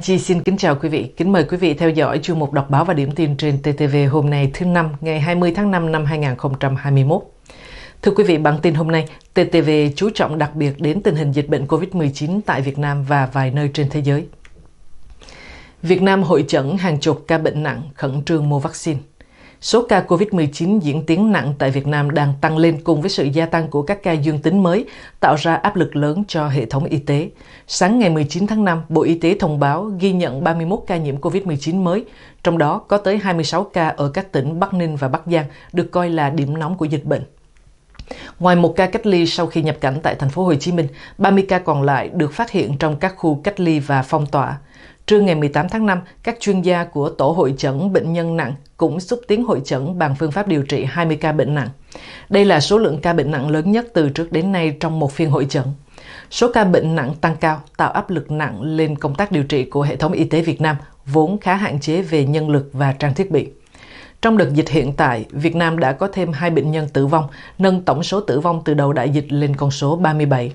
Anh Chi xin kính chào quý vị. Kính mời quý vị theo dõi chương mục đọc báo và điểm tin trên TTV hôm nay thứ năm ngày 20 tháng 5 năm 2021. Thưa quý vị, bản tin hôm nay, TTV chú trọng đặc biệt đến tình hình dịch bệnh COVID-19 tại Việt Nam và vài nơi trên thế giới. Việt Nam hội chẩn hàng chục ca bệnh nặng khẩn trương mua vaccine. Số ca COVID-19 diễn tiến nặng tại Việt Nam đang tăng lên cùng với sự gia tăng của các ca dương tính mới, tạo ra áp lực lớn cho hệ thống y tế. Sáng ngày 19 tháng 5, Bộ Y tế thông báo ghi nhận 31 ca nhiễm COVID-19 mới, trong đó có tới 26 ca ở các tỉnh Bắc Ninh và Bắc Giang được coi là điểm nóng của dịch bệnh. Ngoài một ca cách ly sau khi nhập cảnh tại thành phố Hồ Chí Minh, 30 ca còn lại được phát hiện trong các khu cách ly và phong tỏa. Trưa ngày 18 tháng 5, các chuyên gia của Tổ hội chẩn bệnh nhân nặng cũng xúc tiến hội chẩn bằng phương pháp điều trị 20 ca bệnh nặng. Đây là số lượng ca bệnh nặng lớn nhất từ trước đến nay trong một phiên hội chẩn. Số ca bệnh nặng tăng cao tạo áp lực nặng lên công tác điều trị của hệ thống y tế Việt Nam, vốn khá hạn chế về nhân lực và trang thiết bị. Trong đợt dịch hiện tại, Việt Nam đã có thêm 2 bệnh nhân tử vong, nâng tổng số tử vong từ đầu đại dịch lên con số 37.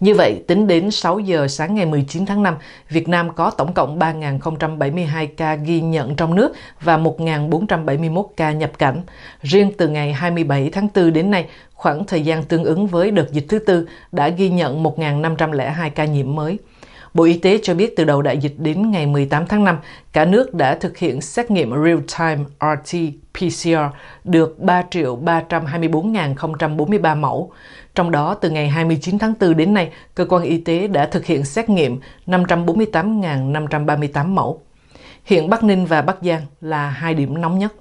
Như vậy, tính đến 6 giờ sáng ngày 19 tháng 5, Việt Nam có tổng cộng 3.072 ca ghi nhận trong nước và 1.471 ca nhập cảnh. Riêng từ ngày 27 tháng 4 đến nay, khoảng thời gian tương ứng với đợt dịch thứ tư đã ghi nhận 1.502 ca nhiễm mới. Bộ Y tế cho biết từ đầu đại dịch đến ngày 18 tháng 5, cả nước đã thực hiện xét nghiệm real-time RT-PCR được 3.324.043 mẫu. Trong đó, từ ngày 29 tháng 4 đến nay, cơ quan y tế đã thực hiện xét nghiệm 548.538 mẫu. Hiện Bắc Ninh và Bắc Giang là hai điểm nóng nhất.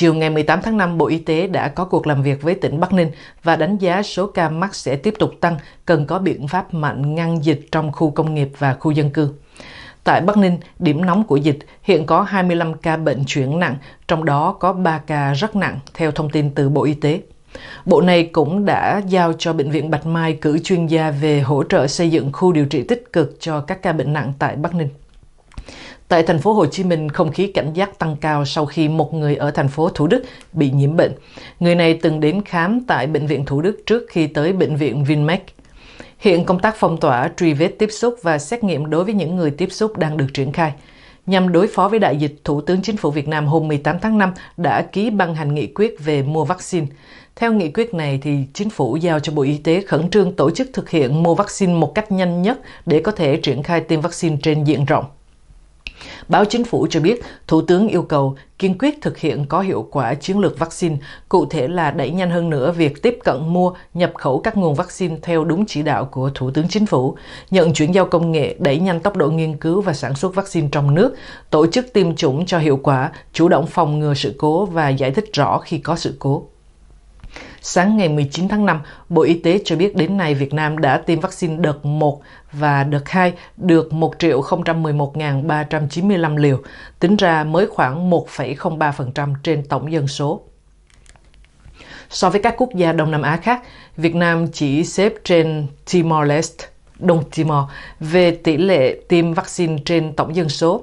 Chiều ngày 18 tháng 5, Bộ Y tế đã có cuộc làm việc với tỉnh Bắc Ninh và đánh giá số ca mắc sẽ tiếp tục tăng, cần có biện pháp mạnh ngăn dịch trong khu công nghiệp và khu dân cư. Tại Bắc Ninh, điểm nóng của dịch, hiện có 25 ca bệnh chuyển nặng, trong đó có 3 ca rất nặng, theo thông tin từ Bộ Y tế. Bộ này cũng đã giao cho Bệnh viện Bạch Mai cử chuyên gia về hỗ trợ xây dựng khu điều trị tích cực cho các ca bệnh nặng tại Bắc Ninh. Tại thành phố Hồ Chí Minh, không khí cảnh giác tăng cao sau khi một người ở thành phố Thủ Đức bị nhiễm bệnh. Người này từng đến khám tại Bệnh viện Thủ Đức trước khi tới Bệnh viện Vinmec. Hiện công tác phong tỏa, truy vết tiếp xúc và xét nghiệm đối với những người tiếp xúc đang được triển khai. Nhằm đối phó với đại dịch, Thủ tướng Chính phủ Việt Nam hôm 18 tháng 5 đã ký ban hành nghị quyết về mua vaccine. Theo nghị quyết này, thì Chính phủ giao cho Bộ Y tế khẩn trương tổ chức thực hiện mua vaccine một cách nhanh nhất để có thể triển khai tiêm vaccine trên diện rộng báo chính phủ cho biết Thủ tướng yêu cầu kiên quyết thực hiện có hiệu quả chiến lược vaccine, cụ thể là đẩy nhanh hơn nữa việc tiếp cận mua, nhập khẩu các nguồn vaccine theo đúng chỉ đạo của Thủ tướng Chính phủ, nhận chuyển giao công nghệ, đẩy nhanh tốc độ nghiên cứu và sản xuất vaccine trong nước, tổ chức tiêm chủng cho hiệu quả, chủ động phòng ngừa sự cố và giải thích rõ khi có sự cố. Sáng ngày 19 tháng 5, Bộ Y tế cho biết đến nay Việt Nam đã tiêm vaccine đợt 1 và đợt 2 được 1.011.395 liều, tính ra mới khoảng 1,03% trên tổng dân số. So với các quốc gia Đông Nam Á khác, Việt Nam chỉ xếp trên Timor-Leste, Đông Timor về tỷ lệ tiêm vaccine trên tổng dân số.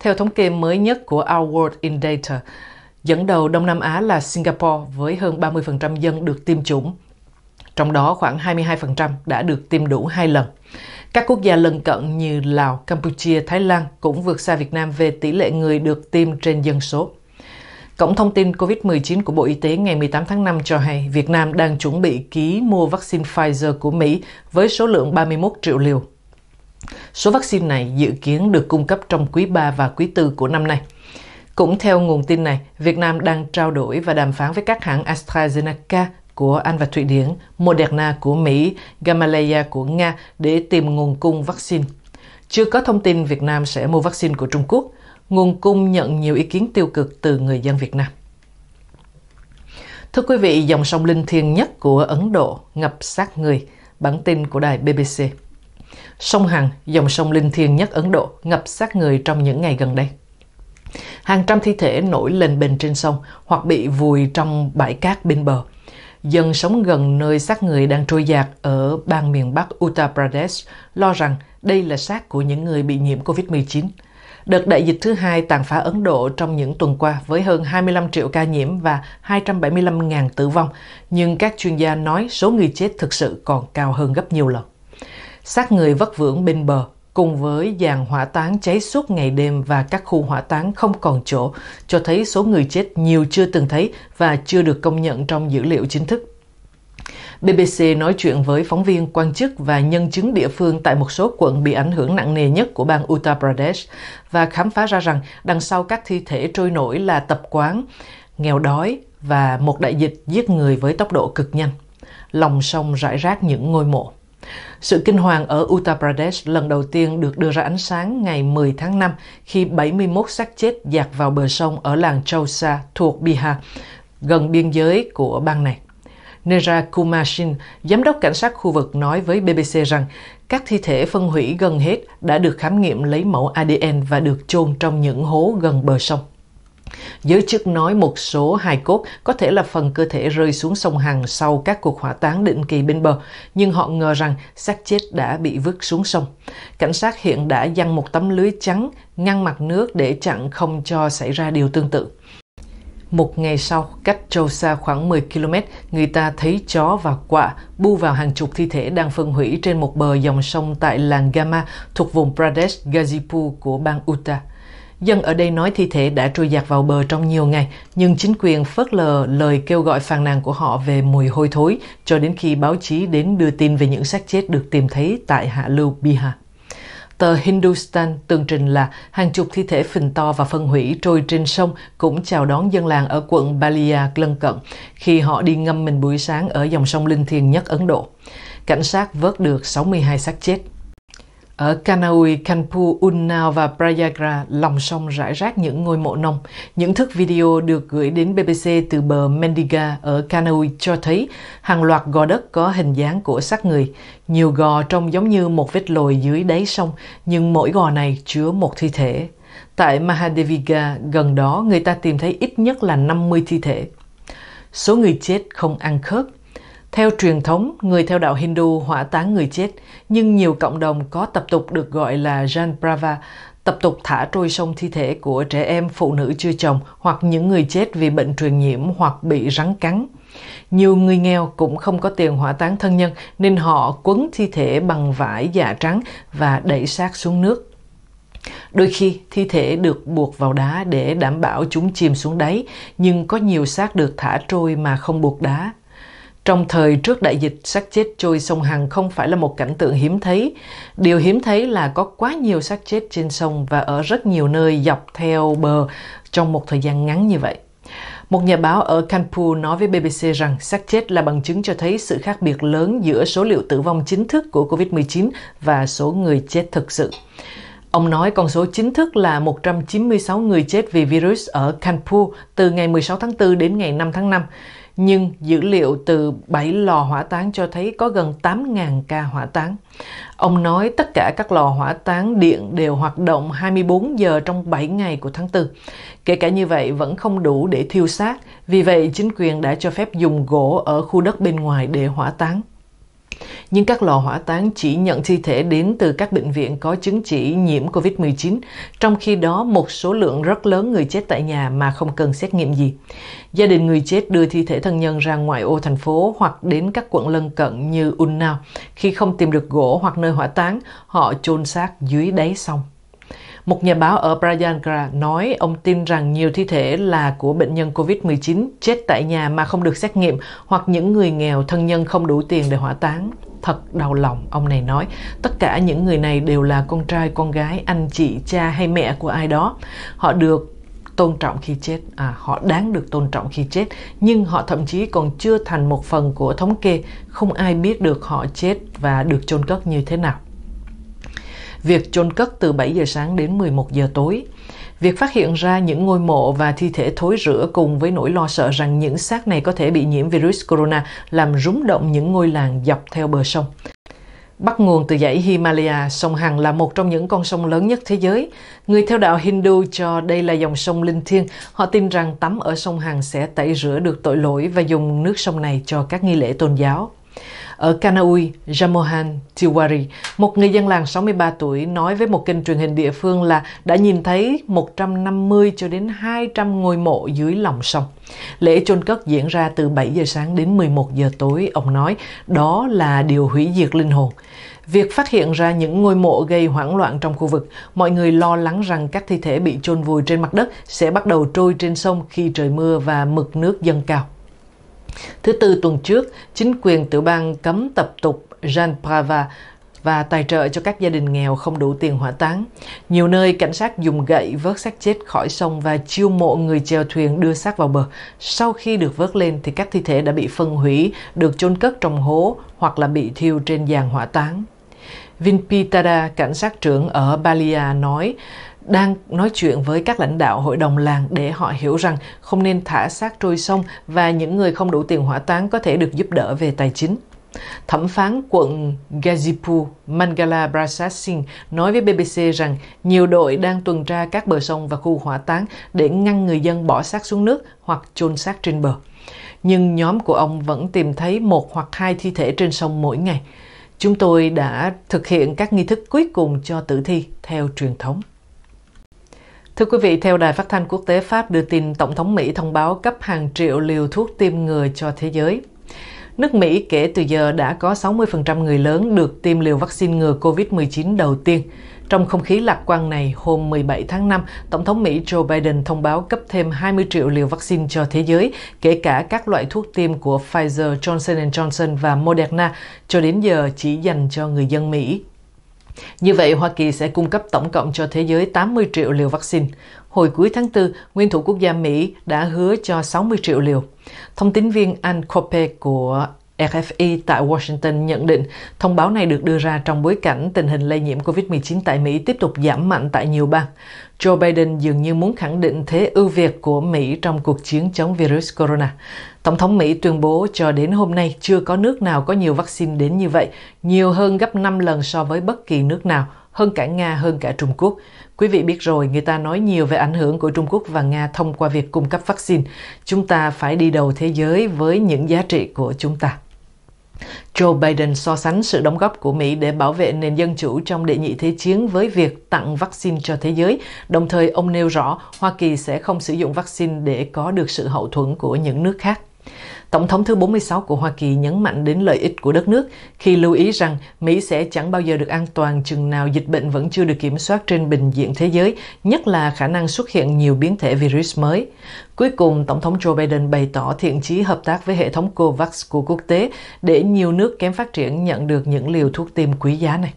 Theo thống kê mới nhất của Our World in Data, Dẫn đầu Đông Nam Á là Singapore với hơn 30% dân được tiêm chủng, trong đó khoảng 22% đã được tiêm đủ hai lần. Các quốc gia lân cận như Lào, Campuchia, Thái Lan cũng vượt xa Việt Nam về tỷ lệ người được tiêm trên dân số. Cổng thông tin COVID-19 của Bộ Y tế ngày 18 tháng 5 cho hay Việt Nam đang chuẩn bị ký mua vaccine Pfizer của Mỹ với số lượng 31 triệu liều. Số vaccine này dự kiến được cung cấp trong quý 3 và quý 4 của năm nay. Cũng theo nguồn tin này, Việt Nam đang trao đổi và đàm phán với các hãng AstraZeneca của Anh và Thụy Điển, Moderna của Mỹ, Gamaleya của Nga để tìm nguồn cung vaccine. Chưa có thông tin Việt Nam sẽ mua vaccine của Trung Quốc, nguồn cung nhận nhiều ý kiến tiêu cực từ người dân Việt Nam. Thưa quý vị, dòng sông linh thiêng nhất của Ấn Độ ngập sát người, bản tin của đài BBC. Sông Hằng, dòng sông linh thiêng nhất Ấn Độ, ngập sát người trong những ngày gần đây. Hàng trăm thi thể nổi lên bềnh trên sông hoặc bị vùi trong bãi cát bên bờ. Dân sống gần nơi xác người đang trôi dạt ở bang miền Bắc Uttar Pradesh lo rằng đây là xác của những người bị nhiễm COVID-19. Đợt đại dịch thứ hai tàn phá Ấn Độ trong những tuần qua với hơn 25 triệu ca nhiễm và 275.000 tử vong, nhưng các chuyên gia nói số người chết thực sự còn cao hơn gấp nhiều lần. Xác người vất vưởng bên bờ cùng với dàn hỏa táng cháy suốt ngày đêm và các khu hỏa táng không còn chỗ, cho thấy số người chết nhiều chưa từng thấy và chưa được công nhận trong dữ liệu chính thức. BBC nói chuyện với phóng viên quan chức và nhân chứng địa phương tại một số quận bị ảnh hưởng nặng nề nhất của bang Uttar Pradesh và khám phá ra rằng đằng sau các thi thể trôi nổi là tập quán, nghèo đói và một đại dịch giết người với tốc độ cực nhanh. Lòng sông rải rác những ngôi mộ. Sự kinh hoàng ở Uttar Pradesh lần đầu tiên được đưa ra ánh sáng ngày 10 tháng 5 khi 71 xác chết dạt vào bờ sông ở làng Chausa thuộc Bihar, gần biên giới của bang này. Nera Kumar giám đốc cảnh sát khu vực nói với BBC rằng các thi thể phân hủy gần hết đã được khám nghiệm lấy mẫu ADN và được chôn trong những hố gần bờ sông. Giới chức nói một số hài cốt có thể là phần cơ thể rơi xuống sông Hằng sau các cuộc hỏa táng định kỳ bên bờ, nhưng họ ngờ rằng xác chết đã bị vứt xuống sông. Cảnh sát hiện đã dăng một tấm lưới trắng ngăn mặt nước để chặn không cho xảy ra điều tương tự. Một ngày sau, cách châu xa khoảng 10 km, người ta thấy chó và quạ bu vào hàng chục thi thể đang phân hủy trên một bờ dòng sông tại làng Gama thuộc vùng Pradesh Ghazipur của bang Uttar. Dân ở đây nói thi thể đã trôi giặt vào bờ trong nhiều ngày, nhưng chính quyền phớt lờ lời kêu gọi phàn nàn của họ về mùi hôi thối cho đến khi báo chí đến đưa tin về những xác chết được tìm thấy tại hạ lưu Bihar. Tờ Hindustan tường trình là hàng chục thi thể phình to và phân hủy trôi trên sông cũng chào đón dân làng ở quận Balia lân cận khi họ đi ngâm mình buổi sáng ở dòng sông linh thiêng nhất Ấn Độ. Cảnh sát vớt được 62 xác chết. Ở Kanaui, Kanpu, Unnao và Prayagra, lòng sông rải rác những ngôi mộ nông. Những thước video được gửi đến BBC từ bờ Mendiga ở Kanaui cho thấy hàng loạt gò đất có hình dáng của xác người. Nhiều gò trông giống như một vết lồi dưới đáy sông, nhưng mỗi gò này chứa một thi thể. Tại Mahadeviga, gần đó, người ta tìm thấy ít nhất là 50 thi thể. Số người chết không ăn khớp theo truyền thống, người theo đạo Hindu hỏa táng người chết, nhưng nhiều cộng đồng có tập tục được gọi là Janprava, tập tục thả trôi sông thi thể của trẻ em, phụ nữ chưa chồng hoặc những người chết vì bệnh truyền nhiễm hoặc bị rắn cắn. Nhiều người nghèo cũng không có tiền hỏa táng thân nhân nên họ quấn thi thể bằng vải dạ trắng và đẩy xác xuống nước. Đôi khi thi thể được buộc vào đá để đảm bảo chúng chìm xuống đáy, nhưng có nhiều xác được thả trôi mà không buộc đá. Trong thời trước đại dịch, xác chết trôi sông Hằng không phải là một cảnh tượng hiếm thấy. Điều hiếm thấy là có quá nhiều xác chết trên sông và ở rất nhiều nơi dọc theo bờ trong một thời gian ngắn như vậy. Một nhà báo ở Kanpur nói với BBC rằng xác chết là bằng chứng cho thấy sự khác biệt lớn giữa số liệu tử vong chính thức của COVID-19 và số người chết thực sự. Ông nói con số chính thức là 196 người chết vì virus ở Kanpur từ ngày 16 tháng 4 đến ngày 5 tháng 5 nhưng dữ liệu từ 7 lò hỏa táng cho thấy có gần 8.000 ca hỏa táng. Ông nói tất cả các lò hỏa táng điện đều hoạt động 24 giờ trong 7 ngày của tháng 4. Kể cả như vậy vẫn không đủ để thiêu xác, vì vậy chính quyền đã cho phép dùng gỗ ở khu đất bên ngoài để hỏa táng nhưng các lò hỏa táng chỉ nhận thi thể đến từ các bệnh viện có chứng chỉ nhiễm COVID-19, trong khi đó một số lượng rất lớn người chết tại nhà mà không cần xét nghiệm gì. Gia đình người chết đưa thi thể thân nhân ra ngoại ô thành phố hoặc đến các quận lân cận như Unnao. Khi không tìm được gỗ hoặc nơi hỏa táng, họ chôn xác dưới đáy sông. Một nhà báo ở Bryansk nói ông tin rằng nhiều thi thể là của bệnh nhân COVID-19 chết tại nhà mà không được xét nghiệm hoặc những người nghèo thân nhân không đủ tiền để hỏa táng. Thật đau lòng, ông này nói. Tất cả những người này đều là con trai, con gái, anh chị, cha hay mẹ của ai đó. Họ được tôn trọng khi chết à, họ đáng được tôn trọng khi chết nhưng họ thậm chí còn chưa thành một phần của thống kê không ai biết được họ chết và được chôn cất như thế nào việc chôn cất từ 7 giờ sáng đến 11 giờ tối. Việc phát hiện ra những ngôi mộ và thi thể thối rữa cùng với nỗi lo sợ rằng những xác này có thể bị nhiễm virus corona làm rúng động những ngôi làng dọc theo bờ sông. Bắt nguồn từ dãy Himalaya, sông Hằng là một trong những con sông lớn nhất thế giới. Người theo đạo Hindu cho đây là dòng sông linh thiêng. Họ tin rằng tắm ở sông Hằng sẽ tẩy rửa được tội lỗi và dùng nước sông này cho các nghi lễ tôn giáo ở Kanaui, Jamohan, Tiwari. Một người dân làng 63 tuổi nói với một kênh truyền hình địa phương là đã nhìn thấy 150 cho đến 200 ngôi mộ dưới lòng sông. Lễ chôn cất diễn ra từ 7 giờ sáng đến 11 giờ tối, ông nói, đó là điều hủy diệt linh hồn. Việc phát hiện ra những ngôi mộ gây hoảng loạn trong khu vực, mọi người lo lắng rằng các thi thể bị chôn vùi trên mặt đất sẽ bắt đầu trôi trên sông khi trời mưa và mực nước dâng cao. Thứ Tư tuần trước, chính quyền tiểu bang cấm tập tục Jan Prava và tài trợ cho các gia đình nghèo không đủ tiền hỏa táng. Nhiều nơi cảnh sát dùng gậy vớt xác chết khỏi sông và chiêu mộ người chèo thuyền đưa xác vào bờ. Sau khi được vớt lên thì các thi thể đã bị phân hủy, được chôn cất trong hố hoặc là bị thiêu trên giàn hỏa táng. Vinpitada, cảnh sát trưởng ở Balia nói, đang nói chuyện với các lãnh đạo hội đồng làng để họ hiểu rằng không nên thả xác trôi sông và những người không đủ tiền hỏa táng có thể được giúp đỡ về tài chính. Thẩm phán quận Gazipur Mangala Prasad Singh nói với BBC rằng nhiều đội đang tuần tra các bờ sông và khu hỏa táng để ngăn người dân bỏ xác xuống nước hoặc chôn xác trên bờ. Nhưng nhóm của ông vẫn tìm thấy một hoặc hai thi thể trên sông mỗi ngày. Chúng tôi đã thực hiện các nghi thức cuối cùng cho tử thi theo truyền thống. Thưa quý vị, theo Đài Phát thanh Quốc tế Pháp đưa tin Tổng thống Mỹ thông báo cấp hàng triệu liều thuốc tiêm ngừa cho thế giới. Nước Mỹ kể từ giờ đã có 60% người lớn được tiêm liều vaccine ngừa COVID-19 đầu tiên. Trong không khí lạc quan này, hôm 17 tháng 5, Tổng thống Mỹ Joe Biden thông báo cấp thêm 20 triệu liều vaccine cho thế giới, kể cả các loại thuốc tiêm của Pfizer, Johnson Johnson và Moderna, cho đến giờ chỉ dành cho người dân Mỹ như vậy, Hoa Kỳ sẽ cung cấp tổng cộng cho thế giới 80 triệu liều vaccine. Hồi cuối tháng 4, nguyên thủ quốc gia Mỹ đã hứa cho 60 triệu liều. Thông tín viên Anne Coppe của RFI tại Washington nhận định thông báo này được đưa ra trong bối cảnh tình hình lây nhiễm COVID-19 tại Mỹ tiếp tục giảm mạnh tại nhiều bang. Joe Biden dường như muốn khẳng định thế ưu việt của Mỹ trong cuộc chiến chống virus corona. Tổng thống Mỹ tuyên bố cho đến hôm nay chưa có nước nào có nhiều vaccine đến như vậy, nhiều hơn gấp 5 lần so với bất kỳ nước nào, hơn cả Nga, hơn cả Trung Quốc. Quý vị biết rồi, người ta nói nhiều về ảnh hưởng của Trung Quốc và Nga thông qua việc cung cấp vaccine. Chúng ta phải đi đầu thế giới với những giá trị của chúng ta. Joe Biden so sánh sự đóng góp của Mỹ để bảo vệ nền dân chủ trong đệ nhị thế chiến với việc tặng vaccine cho thế giới. Đồng thời, ông nêu rõ Hoa Kỳ sẽ không sử dụng vaccine để có được sự hậu thuẫn của những nước khác. Tổng thống thứ 46 của Hoa Kỳ nhấn mạnh đến lợi ích của đất nước khi lưu ý rằng Mỹ sẽ chẳng bao giờ được an toàn chừng nào dịch bệnh vẫn chưa được kiểm soát trên bình diện thế giới, nhất là khả năng xuất hiện nhiều biến thể virus mới. Cuối cùng, Tổng thống Joe Biden bày tỏ thiện chí hợp tác với hệ thống COVAX của quốc tế để nhiều nước kém phát triển nhận được những liều thuốc tiêm quý giá này.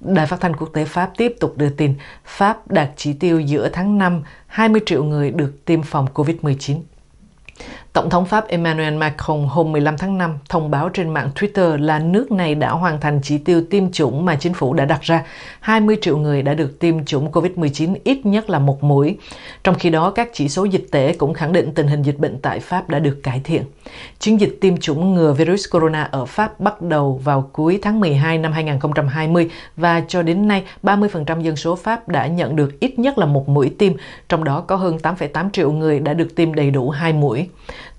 Đài phát thanh quốc tế Pháp tiếp tục đưa tin Pháp đạt chỉ tiêu giữa tháng 5 20 triệu người được tiêm phòng COVID-19. Tổng thống Pháp Emmanuel Macron hôm 15 tháng 5 thông báo trên mạng Twitter là nước này đã hoàn thành chỉ tiêu tiêm chủng mà chính phủ đã đặt ra. 20 triệu người đã được tiêm chủng COVID-19 ít nhất là một mũi. Trong khi đó, các chỉ số dịch tễ cũng khẳng định tình hình dịch bệnh tại Pháp đã được cải thiện. Chiến dịch tiêm chủng ngừa virus corona ở Pháp bắt đầu vào cuối tháng 12 năm 2020 và cho đến nay 30% dân số Pháp đã nhận được ít nhất là một mũi tiêm, trong đó có hơn 8,8 triệu người đã được tiêm đầy đủ hai mũi.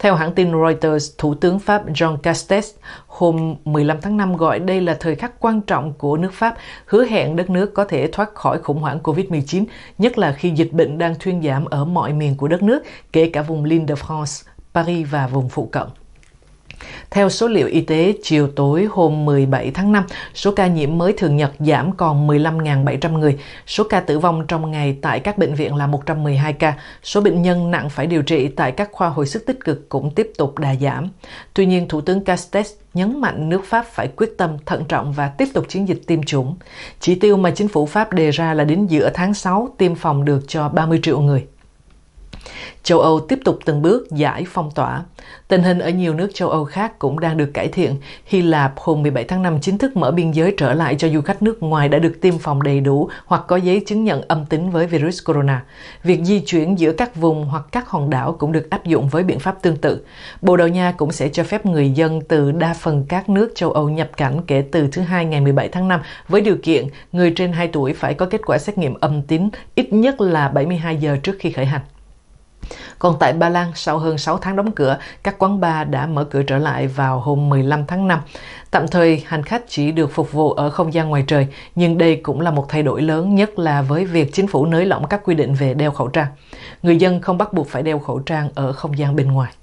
Theo hãng tin Reuters, Thủ tướng Pháp Jean Castex hôm 15 tháng 5 gọi đây là thời khắc quan trọng của nước Pháp, hứa hẹn đất nước có thể thoát khỏi khủng hoảng COVID-19, nhất là khi dịch bệnh đang thuyên giảm ở mọi miền của đất nước, kể cả vùng Lille de France, Paris và vùng phụ cận. Theo số liệu y tế chiều tối hôm 17 tháng 5, số ca nhiễm mới thường nhật giảm còn 15.700 người. Số ca tử vong trong ngày tại các bệnh viện là 112 ca. Số bệnh nhân nặng phải điều trị tại các khoa hồi sức tích cực cũng tiếp tục đà giảm. Tuy nhiên, Thủ tướng Castex nhấn mạnh nước Pháp phải quyết tâm thận trọng và tiếp tục chiến dịch tiêm chủng. Chỉ tiêu mà chính phủ Pháp đề ra là đến giữa tháng 6 tiêm phòng được cho 30 triệu người. Châu Âu tiếp tục từng bước giải phong tỏa. Tình hình ở nhiều nước châu Âu khác cũng đang được cải thiện. Hy Lạp hôm 17 tháng 5 chính thức mở biên giới trở lại cho du khách nước ngoài đã được tiêm phòng đầy đủ hoặc có giấy chứng nhận âm tính với virus corona. Việc di chuyển giữa các vùng hoặc các hòn đảo cũng được áp dụng với biện pháp tương tự. Bồ Đào Nha cũng sẽ cho phép người dân từ đa phần các nước châu Âu nhập cảnh kể từ thứ hai ngày 17 tháng 5 với điều kiện người trên 2 tuổi phải có kết quả xét nghiệm âm tính ít nhất là 72 giờ trước khi khởi hành. Còn tại Ba Lan, sau hơn 6 tháng đóng cửa, các quán bar đã mở cửa trở lại vào hôm 15 tháng 5. Tạm thời, hành khách chỉ được phục vụ ở không gian ngoài trời, nhưng đây cũng là một thay đổi lớn nhất là với việc chính phủ nới lỏng các quy định về đeo khẩu trang. Người dân không bắt buộc phải đeo khẩu trang ở không gian bên ngoài.